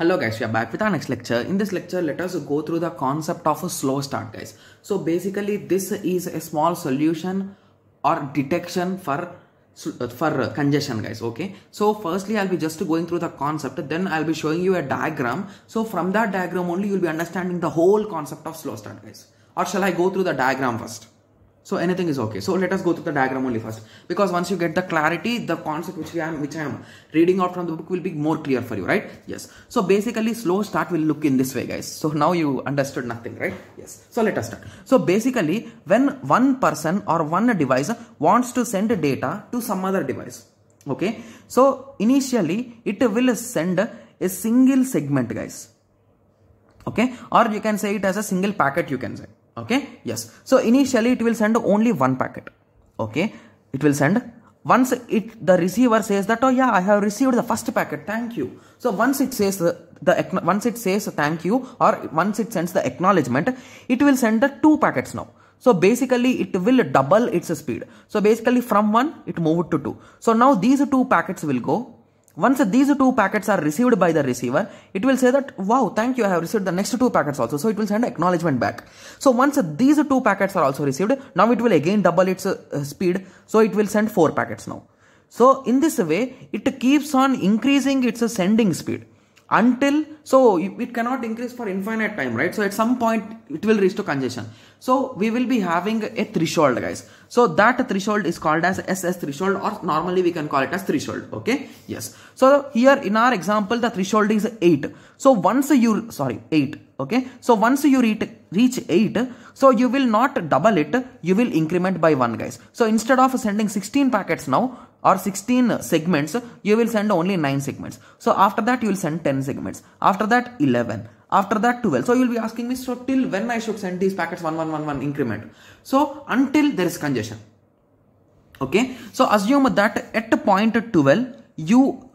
Hello guys, we are back with our next lecture. In this lecture, let us go through the concept of a slow start guys. So basically this is a small solution or detection for for congestion guys okay so firstly i'll be just going through the concept then i'll be showing you a diagram so from that diagram only you'll be understanding the whole concept of slow start guys or shall i go through the diagram first so anything is okay. So let us go through the diagram only first. Because once you get the clarity, the concept which we am which I am reading out from the book will be more clear for you, right? Yes. So basically slow start will look in this way, guys. So now you understood nothing, right? Yes. So let us start. So basically, when one person or one device wants to send data to some other device. Okay. So initially it will send a single segment, guys. Okay. Or you can say it as a single packet, you can say okay yes so initially it will send only one packet okay it will send once it the receiver says that oh yeah i have received the first packet thank you so once it says the, once it says thank you or once it sends the acknowledgement it will send the two packets now so basically it will double its speed so basically from one it moved to two so now these two packets will go once these two packets are received by the receiver, it will say that, wow, thank you, I have received the next two packets also. So it will send acknowledgement back. So once these two packets are also received, now it will again double its uh, speed. So it will send four packets now. So in this way, it keeps on increasing its uh, sending speed until so it cannot increase for infinite time right so at some point it will reach to congestion so we will be having a threshold guys so that threshold is called as ss threshold or normally we can call it as threshold okay yes so here in our example the threshold is 8 so once you sorry 8 okay so once you reach 8 so you will not double it you will increment by 1 guys so instead of sending 16 packets now or 16 segments, you will send only 9 segments. So after that, you will send 10 segments. After that, 11. After that, 12. So you will be asking me, so till when I should send these packets 1111 increment. So until there is congestion. Okay. So assume that at point 12, you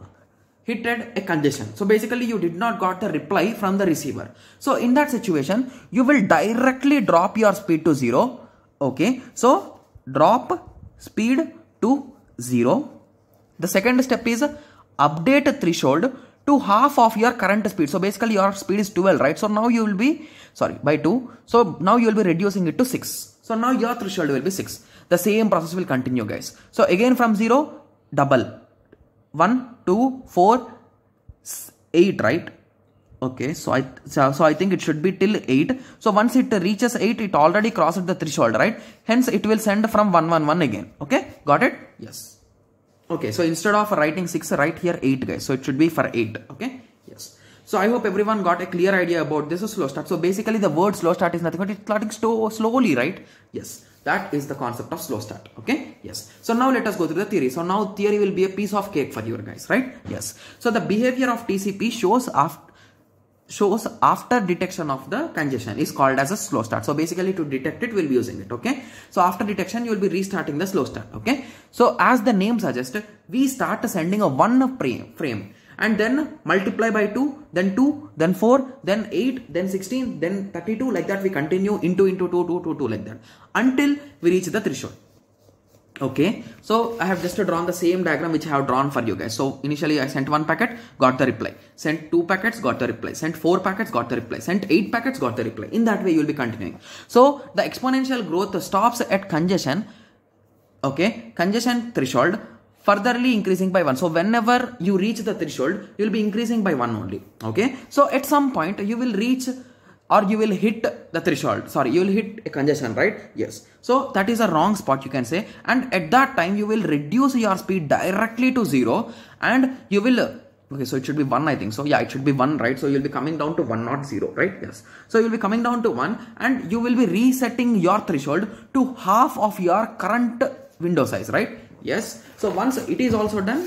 hitted a congestion. So basically you did not got the reply from the receiver. So in that situation, you will directly drop your speed to zero. Okay. So drop speed to 0. The second step is update threshold to half of your current speed. So basically your speed is 12, right? So now you will be, sorry, by 2. So now you will be reducing it to 6. So now your threshold will be 6. The same process will continue guys. So again from 0, double. 1, 2, 4, 8, right? okay so i so, so, i think it should be till 8 so once it reaches 8 it already crossed the threshold right hence it will send from 111 again okay got it yes okay so instead of writing 6 write here 8 guys so it should be for 8 okay yes so I hope everyone got a clear idea about this slow start. So basically the word slow start is nothing but it's starting slow, slowly, right? Yes, that is the concept of slow start. Okay, yes. So now let us go through the theory. So now theory will be a piece of cake for you guys, right? Yes. So the behavior of TCP shows after shows after detection of the congestion is called as a slow start. So basically to detect it, we'll be using it. Okay. So after detection, you will be restarting the slow start. Okay. So as the name suggests, we start sending a one frame and then multiply by 2, then 2, then 4, then 8, then 16, then 32. Like that we continue into into two two two two 2, 2, 2 like that until we reach the threshold okay so i have just drawn the same diagram which i have drawn for you guys so initially i sent one packet got the reply sent two packets got the reply sent four packets got the reply sent eight packets got the reply in that way you will be continuing so the exponential growth stops at congestion okay congestion threshold furtherly increasing by 1 so whenever you reach the threshold you will be increasing by 1 only okay so at some point you will reach or you will hit the threshold sorry you will hit a congestion right yes so that is a wrong spot you can say and at that time you will reduce your speed directly to zero and you will okay so it should be one i think so yeah it should be one right so you'll be coming down to one not zero right yes so you'll be coming down to one and you will be resetting your threshold to half of your current window size right yes so once it is also done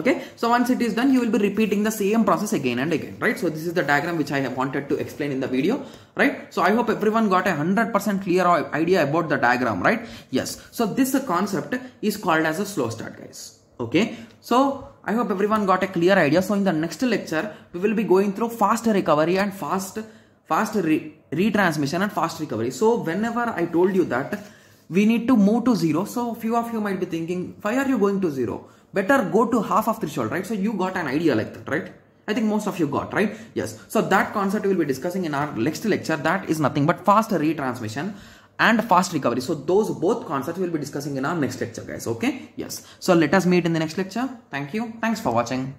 okay so once it is done you will be repeating the same process again and again right so this is the diagram which i have wanted to explain in the video right so i hope everyone got a 100% clear idea about the diagram right yes so this concept is called as a slow start guys okay so i hope everyone got a clear idea so in the next lecture we will be going through fast recovery and fast fast re retransmission and fast recovery so whenever i told you that we need to move to zero. So few of you might be thinking, why are you going to zero? Better go to half of threshold, right? So you got an idea like that, right? I think most of you got, right? Yes. So that concept we'll be discussing in our next lecture. That is nothing but fast retransmission and fast recovery. So those both concepts we'll be discussing in our next lecture, guys. Okay? Yes. So let us meet in the next lecture. Thank you. Thanks for watching.